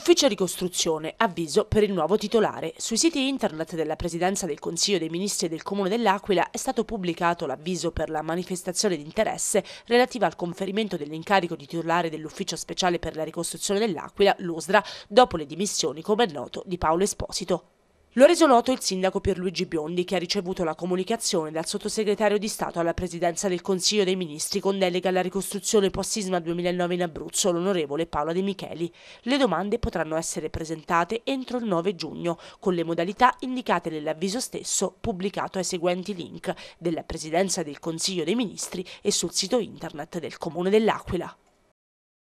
Ufficio ricostruzione, avviso per il nuovo titolare. Sui siti internet della Presidenza del Consiglio dei Ministri del Comune dell'Aquila è stato pubblicato l'avviso per la manifestazione di interesse relativa al conferimento dell'incarico di titolare dell'Ufficio Speciale per la Ricostruzione dell'Aquila, l'USDRA, dopo le dimissioni, come è noto, di Paolo Esposito. Lo ha reso noto il sindaco Pierluigi Biondi che ha ricevuto la comunicazione dal sottosegretario di Stato alla presidenza del Consiglio dei Ministri con delega alla ricostruzione post-sisma 2009 in Abruzzo, l'onorevole Paola De Micheli. Le domande potranno essere presentate entro il 9 giugno con le modalità indicate nell'avviso stesso pubblicato ai seguenti link della presidenza del Consiglio dei Ministri e sul sito internet del Comune dell'Aquila.